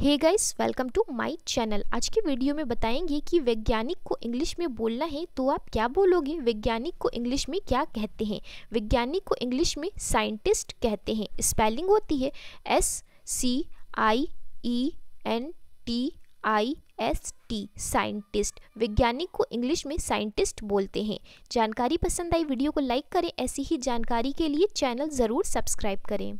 hey guys welcome to my channel आज की video में बताएंगे कि वैज्ञानिक को इंग्लिश में बोलना है तो आप क्या बोलोगे वैज्ञानिक को इंग्लिश में क्या कहते हैं वैज्ञानिक को इंग्लिश में साइंटिस्ट कहते हैं स्पेलिंग होती है S C I E N T I S T scientist वैज्ञानिक को इंग्लिश में साइंटिस्ट बोलते हैं जानकारी पसंद आई वीडियो को लाइक करें ऐसी ही जानकारी के लिए चैनल ज़रूर सब्सक्राइब करें